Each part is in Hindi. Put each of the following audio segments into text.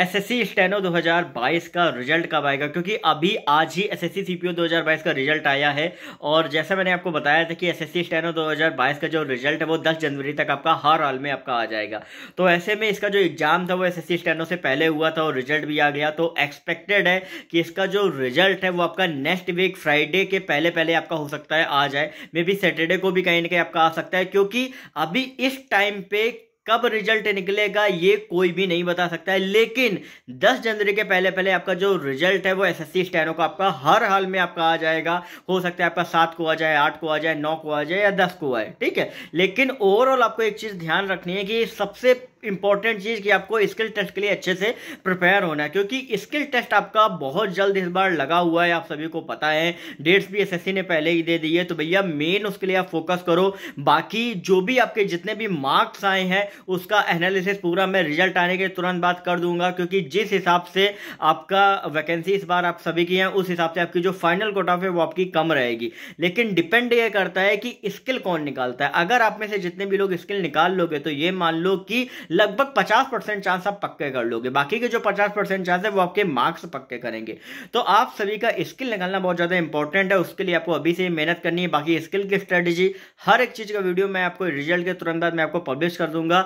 एसएससी स्टेनो 2022 का रिजल्ट कब आएगा क्योंकि अभी आज ही एसएससी सीपीओ 2022 का रिजल्ट आया है और जैसा मैंने आपको बताया था कि एसएससी स्टेनो 2022 का जो रिजल्ट है वो 10 जनवरी तक आपका हर हाल में आपका आ जाएगा तो ऐसे में इसका जो एग्जाम था वो एसएससी स्टेनो से पहले हुआ था और रिजल्ट भी आ गया तो एक्सपेक्टेड है कि इसका जो रिजल्ट है वो आपका नेक्स्ट वीक फ्राइडे के पहले पहले आपका हो सकता है आ जाए मे बी सैटरडे को भी कहीं ना कहीं आपका आ सकता है क्योंकि अभी इस टाइम पे कब रिजल्ट निकलेगा ये कोई भी नहीं बता सकता है लेकिन 10 जनवरी के पहले पहले आपका जो रिजल्ट है वो एस एस स्टैनो का आपका हर हाल में आपका आ जाएगा हो सकता है आपका सात को आ जाए आठ को आ जाए नौ को आ जाए या दस को आए ठीक है लेकिन ओवरऑल आपको एक चीज़ ध्यान रखनी है कि सबसे इंपॉर्टेंट चीज़ कि आपको स्किल टेस्ट के लिए अच्छे से प्रिपेयर होना है क्योंकि स्किल टेस्ट आपका बहुत जल्द इस बार लगा हुआ है आप सभी को पता है डेट्स भी एसएससी ने पहले ही दे दी है तो भैया मेन उसके लिए आप फोकस करो बाकी जो भी आपके जितने भी मार्क्स आए हैं उसका एनालिसिस पूरा मैं रिजल्ट आने के तुरंत बात कर दूंगा क्योंकि जिस हिसाब से आपका वैकेंसी इस बार आप सभी की है उस हिसाब से आपकी जो फाइनल कोट ऑफ है वो आपकी कम रहेगी लेकिन डिपेंड यह करता है कि स्किल कौन निकालता है अगर आप में से जितने भी लोग स्किल निकाल लोगे तो ये मान लो कि लगभग पचास परसेंट चांस आप पक्के कर लोगे बाकी के जो पचास परसेंट चांस है वो आपके मार्क्स पक्के करेंगे तो आप सभी का स्किल निकालना बहुत ज़्यादा इंपॉर्टेंट है उसके लिए आपको अभी से मेहनत करनी है बाकी स्किल की स्ट्रेटेजी हर एक चीज़ का वीडियो मैं आपको रिजल्ट के तुरंत बाद मैं आपको पब्लिश कर दूंगा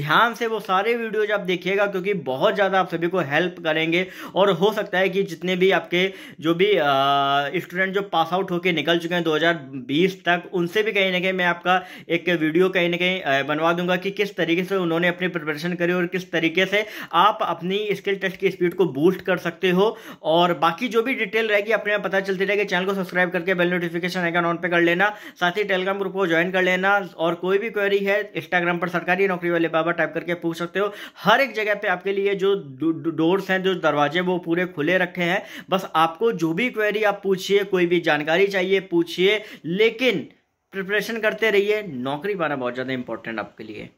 ध्यान से वो सारे वीडियोज आप देखिएगा क्योंकि बहुत ज़्यादा आप सभी को हेल्प करेंगे और हो सकता है कि जितने भी आपके जो भी स्टूडेंट जो पास आउट होकर निकल चुके हैं दो तक उनसे भी कहीं ना कहीं मैं आपका एक वीडियो कहीं ना कहीं बनवा दूंगा कि किस तरीके से उन्होंने अपने अपनी प्रिपरेशन करें और किस तरीके से आप अपनी स्किल टेस्ट की स्पीड को बूस्ट कर सकते हो और बाकी जो भी डिटेल रहेगी अपने आप पता चलती रहेगी चैनल को सब्सक्राइब करके बेल नोटिफिकेशन आइकन ऑन पे कर लेना साथ ही टेलीग्राम ग्रुप को ज्वाइन कर लेना और कोई भी क्वेरी है इंस्टाग्राम पर सरकारी नौकरी वाले बाबा टाइप करके पूछ सकते हो हर एक जगह पर आपके लिए जो डोर्स हैं जो दरवाजे वो पूरे खुले रखे हैं बस आपको जो भी क्वेरी आप पूछिए कोई भी जानकारी चाहिए पूछिए लेकिन प्रिपरेशन करते रहिए नौकरी पाना बहुत ज़्यादा इंपॉर्टेंट आपके लिए